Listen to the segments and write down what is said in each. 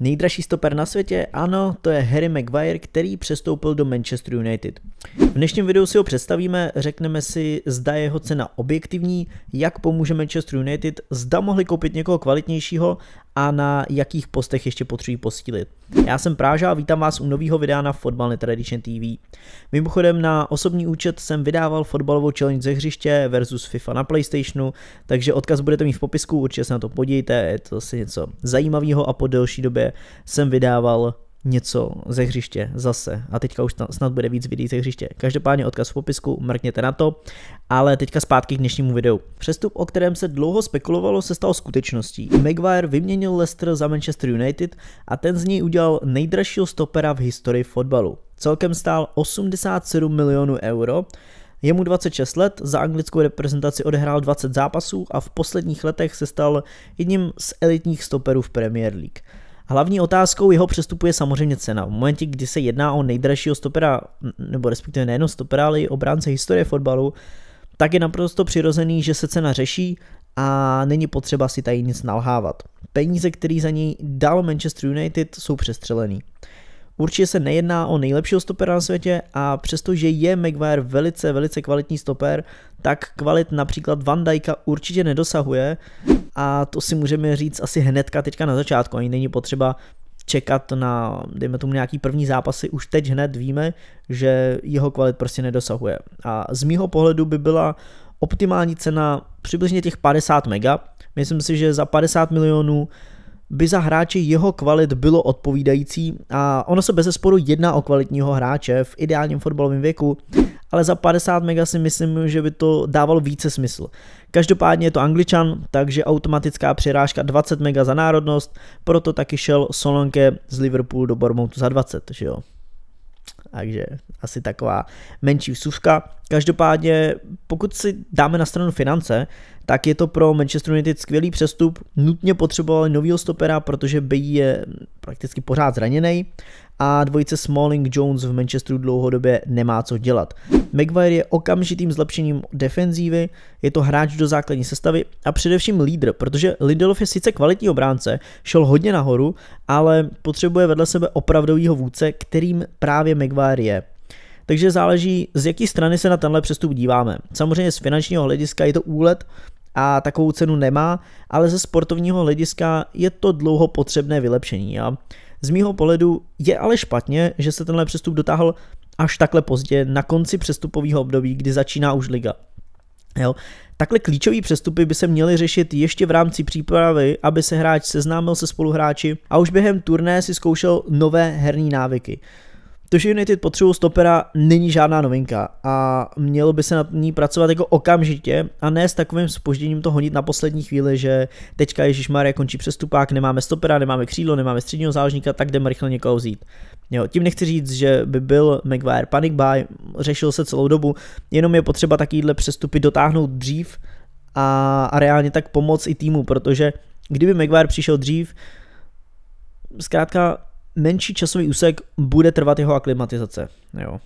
Nejdražší stoper na světě? Ano, to je Harry Maguire, který přestoupil do Manchester United. V dnešním videu si ho představíme, řekneme si, zda jeho cena objektivní, jak pomůže Manchester United, zda mohli koupit někoho kvalitnějšího a na jakých postech ještě potřebují posílit. Já jsem Práža a vítám vás u nového videa na Fotbal Netradition TV. Mimochodem na osobní účet jsem vydával fotbalovou challenge ze hřiště versus FIFA na Playstationu, takže odkaz budete mít v popisku, určitě se na to podívejte, je to asi něco zajímavého a po delší době jsem vydával něco ze hřiště zase. A teďka už snad bude víc videí ze hřiště. Každopádně odkaz v popisku, mrkněte na to. Ale teďka zpátky k dnešnímu videu. Přestup, o kterém se dlouho spekulovalo, se stal skutečností. Maguire vyměnil Leicester za Manchester United a ten z něj udělal nejdražšího stopera v historii fotbalu. Celkem stál 87 milionů euro, je mu 26 let, za anglickou reprezentaci odehrál 20 zápasů a v posledních letech se stal jedním z elitních stoperů v Premier League. Hlavní otázkou jeho přestupu je samozřejmě cena. V momentě, kdy se jedná o nejdražšího stopera, nebo respektive nejenom stopera, ale i obránce historie fotbalu, tak je naprosto přirozený, že se cena řeší a není potřeba si tady nic nalhávat. Peníze, které za něj dal Manchester United, jsou přestřelený. Určitě se nejedná o nejlepšího stopera na světě a přestože je Maguire velice, velice kvalitní stoper, tak kvalit například Van Dijka určitě nedosahuje a to si můžeme říct asi hnedka teďka na začátku, ani není potřeba čekat na, dejme tomu, nějaký první zápasy, už teď hned víme, že jeho kvalit prostě nedosahuje. A z mýho pohledu by byla optimální cena přibližně těch 50 mega. Myslím si, že za 50 milionů by za hráče jeho kvalit bylo odpovídající a ono se bez sporu jedná o kvalitního hráče v ideálním fotbalovém věku, ale za 50 mega si myslím, že by to dávalo více smysl. Každopádně je to angličan, takže automatická přirážka 20 mega za národnost, proto taky šel Solonke z Liverpoolu do Bormoutu za 20, že jo takže asi taková menší vsuvka. Každopádně, pokud si dáme na stranu finance, tak je to pro Manchester United skvělý přestup. Nutně potřebovali nového stopera, protože by je prakticky pořád zraněný a dvojice Smalling Jones v Manchesteru dlouhodobě nemá co dělat. McGuire je okamžitým zlepšením defenzívy, je to hráč do základní sestavy a především lídr, protože Lindelof je sice kvalitní obránce, šel hodně nahoru, ale potřebuje vedle sebe opravdovýho vůdce, kterým právě McGuire je. Takže záleží, z jaké strany se na tenhle přestup díváme. Samozřejmě z finančního hlediska je to úlet, a takovou cenu nemá, ale ze sportovního hlediska je to dlouho potřebné vylepšení. A z mýho pohledu je ale špatně, že se tenhle přestup dotáhl až takhle pozdě, na konci přestupového období, kdy začíná už liga. Jo. Takhle klíčové přestupy by se měly řešit ještě v rámci přípravy, aby se hráč seznámil se spoluhráči a už během turné si zkoušel nové herní návyky. To, že United potřebuje stopera, není žádná novinka a mělo by se na ní pracovat jako okamžitě a ne s takovým spožděním to honit na poslední chvíli, že teďka Ježíš Maria končí přestupák, nemáme stopera, nemáme křídlo, nemáme středního záložníka, tak jdeme rychle někoho vzít. Jo, tím nechci říct, že by byl Maguire panic buy, řešil se celou dobu, jenom je potřeba takovýhle přestupy dotáhnout dřív a, a reálně tak pomoct i týmu, protože kdyby Maguire přišel dřív, zkrátka menší časový úsek bude trvat jeho aklimatizace. Jo.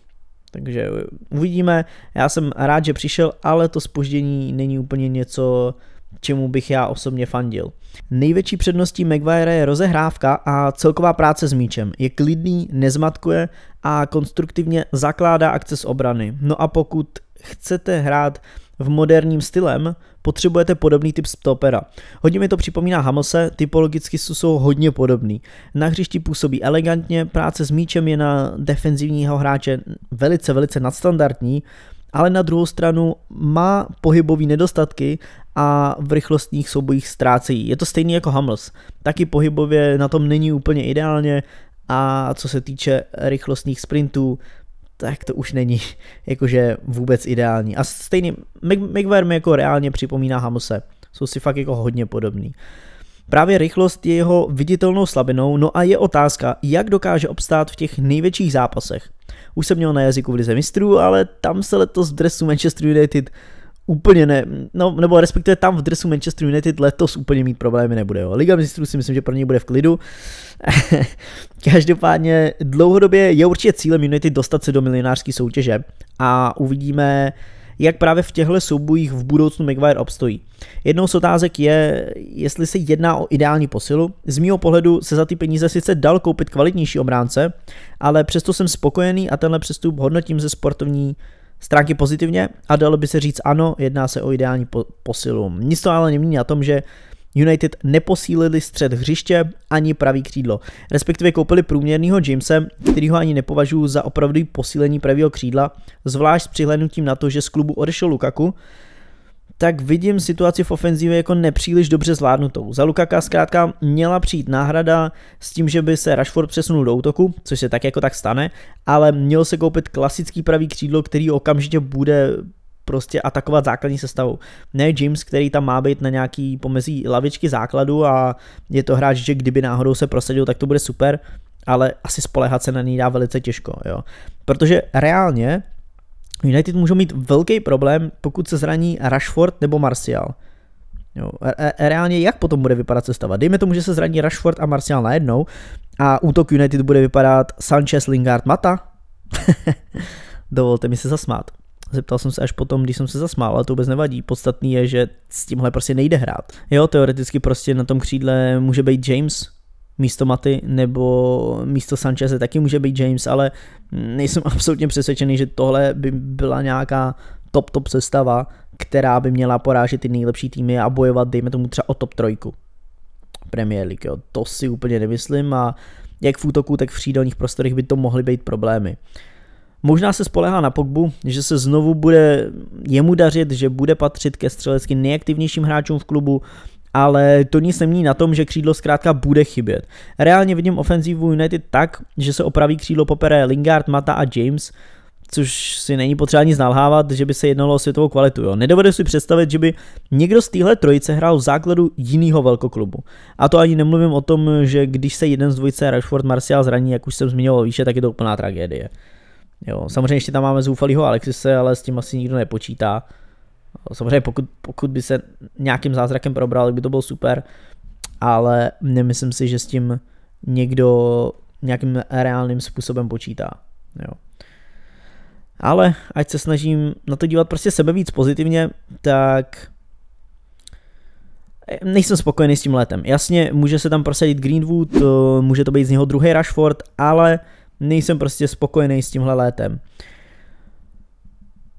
Takže uvidíme, já jsem rád, že přišel, ale to spoždění není úplně něco, čemu bych já osobně fandil. Největší předností Maguire je rozehrávka a celková práce s míčem. Je klidný, nezmatkuje a konstruktivně zakládá akce z obrany. No a pokud chcete hrát v moderním stylem, potřebujete podobný typ stopera. Hodně mi to připomíná Hamose, typologicky jsou hodně podobný. Na hřišti působí elegantně, práce s míčem je na defenzivního hráče velice, velice nadstandardní, ale na druhou stranu má pohybový nedostatky a v rychlostních soubojích ztrácejí. Je to stejný jako Hamels. Taky pohybově na tom není úplně ideálně a co se týče rychlostních sprintů, tak to už není jakože vůbec ideální. A stejný, McVare mi jako reálně připomíná Hamose. Jsou si fakt jako hodně podobný. Právě rychlost je jeho viditelnou slabinou, no a je otázka, jak dokáže obstát v těch největších zápasech. Už jsem měl na jazyku v Lize mistrů, ale tam se letos v dresu Manchester United úplně ne, no, nebo respektive tam v dresu Manchester United letos úplně mít problémy nebude. Jo. Liga mistrů si myslím, že pro něj bude v klidu. Každopádně dlouhodobě je určitě cílem United dostat se do milionářské soutěže a uvidíme, jak právě v těchto soubojích v budoucnu Maguire obstojí. Jednou z otázek je, jestli se jedná o ideální posilu. Z mýho pohledu se za ty peníze sice dal koupit kvalitnější obránce, ale přesto jsem spokojený a tenhle přestup hodnotím ze sportovní Stránky pozitivně a dalo by se říct ano, jedná se o ideální po- posilu. Nic to ale nemění na tom, že United neposílili střed hřiště ani pravý křídlo. Respektive koupili průměrného který ho ani nepovažuji za opravdu posílení pravého křídla, zvlášť s přihlednutím na to, že z klubu odešel Lukaku, tak vidím situaci v ofenzivě jako nepříliš dobře zvládnutou. Za Lukaka zkrátka měla přijít náhrada s tím, že by se Rashford přesunul do útoku, což se tak jako tak stane, ale měl se koupit klasický pravý křídlo, který okamžitě bude prostě atakovat základní sestavou. Ne James, který tam má být na nějaký pomezí lavičky základu a je to hráč, že kdyby náhodou se prosadil, tak to bude super, ale asi spolehat se na něj dá velice těžko, jo. Protože reálně United můžou mít velký problém, pokud se zraní Rashford nebo Martial. Jo, e, e, e, reálně jak potom bude vypadat sestava? Dejme tomu, že se zraní Rashford a Martial najednou a útok United bude vypadat Sanchez, Lingard, Mata. Dovolte mi se zasmát. Zeptal jsem se až potom, když jsem se zasmál, ale to vůbec nevadí. Podstatný je, že s tímhle prostě nejde hrát. Jo, teoreticky prostě na tom křídle může být James, místo Maty nebo místo Sancheze taky může být James, ale nejsem absolutně přesvědčený, že tohle by byla nějaká top top sestava, která by měla porážet ty nejlepší týmy a bojovat, dejme tomu třeba o top trojku. Premier League, jo. to si úplně nemyslím a jak v útoku, tak v přídelních prostorech by to mohly být problémy. Možná se spolehá na Pogbu, že se znovu bude jemu dařit, že bude patřit ke střelecky nejaktivnějším hráčům v klubu, ale to nic nemění na tom, že křídlo zkrátka bude chybět. Reálně vidím ofenzivu United tak, že se opraví křídlo popere Lingard, Mata a James, což si není potřeba nic znalhávat, že by se jednalo o světovou kvalitu. Jo. Nedovedu si představit, že by někdo z téhle trojice hrál v základu jiného velkoklubu. A to ani nemluvím o tom, že když se jeden z dvojice Rashford Martial zraní, jak už jsem zmiňoval výše, tak je to úplná tragédie. Jo, samozřejmě ještě tam máme zoufalého Alexise, ale s tím asi nikdo nepočítá. Samozřejmě pokud, pokud by se nějakým zázrakem probral, by to bylo super, ale nemyslím si, že s tím někdo nějakým reálným způsobem počítá. Jo. Ale ať se snažím na to dívat prostě sebe víc pozitivně, tak nejsem spokojený s tím letem. Jasně, může se tam prosadit Greenwood, může to být z něho druhý Rashford, ale nejsem prostě spokojený s tímhle létem.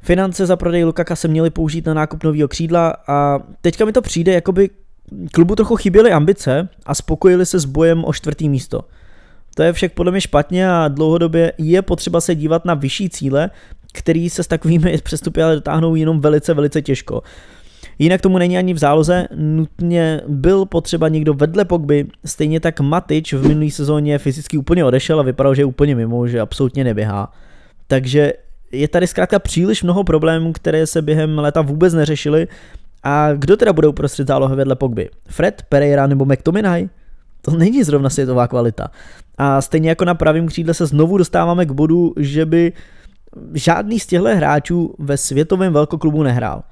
Finance za prodej Lukaka se měly použít na nákup nového křídla a teďka mi to přijde, jako by klubu trochu chyběly ambice a spokojili se s bojem o čtvrtý místo. To je však podle mě špatně a dlouhodobě je potřeba se dívat na vyšší cíle, který se s takovými přestupy ale dotáhnou jenom velice, velice těžko. Jinak tomu není ani v záloze, nutně byl potřeba někdo vedle Pogby, stejně tak Matič v minulý sezóně fyzicky úplně odešel a vypadal, že je úplně mimo, že absolutně neběhá. Takže je tady zkrátka příliš mnoho problémů, které se během léta vůbec neřešily. A kdo teda budou prostřed zálohy vedle Pogby? Fred, Pereira nebo McTominay? To není zrovna světová kvalita. A stejně jako na pravém křídle se znovu dostáváme k bodu, že by žádný z těchto hráčů ve světovém velkoklubu nehrál.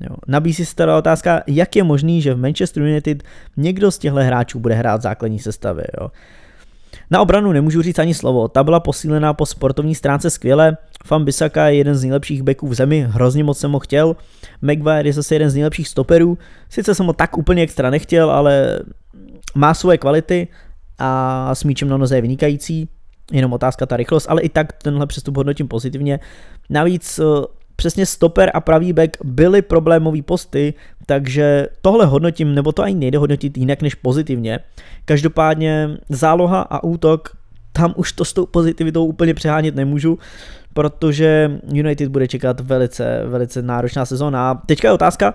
Jo. Nabízí se teda otázka, jak je možný, že v Manchester United někdo z těchto hráčů bude hrát v základní sestavě. Jo. Na obranu nemůžu říct ani slovo, ta byla posílená po sportovní stránce skvěle, Fan Bisaka je jeden z nejlepších beků v zemi, hrozně moc jsem ho chtěl, Maguire je zase jeden z nejlepších stoperů, sice jsem ho tak úplně extra nechtěl, ale má svoje kvality a s míčem na noze je vynikající, jenom otázka ta rychlost, ale i tak tenhle přestup hodnotím pozitivně. Navíc eh, přesně stoper a pravý back byly problémové posty, takže tohle hodnotím, nebo to ani nejde hodnotit jinak než pozitivně. Každopádně záloha a útok, tam už to s tou pozitivitou úplně přehánět nemůžu, protože United bude čekat velice, velice náročná sezóna. Teďka je otázka,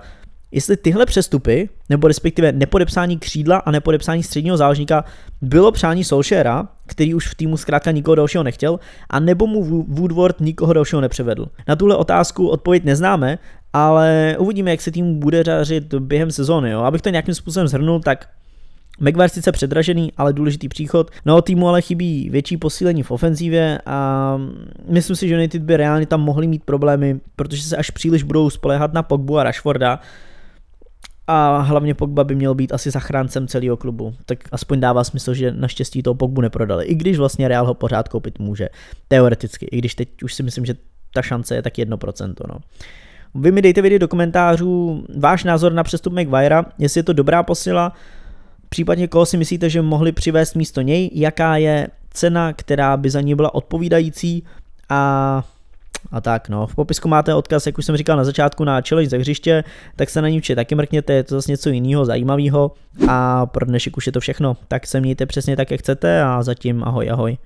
jestli tyhle přestupy, nebo respektive nepodepsání křídla a nepodepsání středního záložníka bylo přání Solšera, který už v týmu zkrátka nikoho dalšího nechtěl, a nebo mu Woodward nikoho dalšího nepřevedl. Na tuhle otázku odpověď neznáme, ale uvidíme, jak se týmu bude řařit během sezóny. Jo. Abych to nějakým způsobem zhrnul, tak McVar sice předražený, ale důležitý příchod. No týmu ale chybí větší posílení v ofenzívě a myslím si, že United by reálně tam mohli mít problémy, protože se až příliš budou spolehat na Pogbu a Rashforda a hlavně Pogba by měl být asi zachráncem celého klubu. Tak aspoň dává smysl, že naštěstí toho Pogbu neprodali. I když vlastně Real ho pořád koupit může. Teoreticky. I když teď už si myslím, že ta šance je tak 1%. No. Vy mi dejte vědět do komentářů váš názor na přestup McVira, jestli je to dobrá posila, případně koho si myslíte, že mohli přivést místo něj, jaká je cena, která by za ní byla odpovídající a a tak. No. V popisku máte odkaz, jak už jsem říkal na začátku, na challenge ze hřiště, tak se na ní určitě taky mrkněte, je to zase něco jiného, zajímavého. A pro dnešek už je to všechno. Tak se mějte přesně tak, jak chcete a zatím ahoj, ahoj.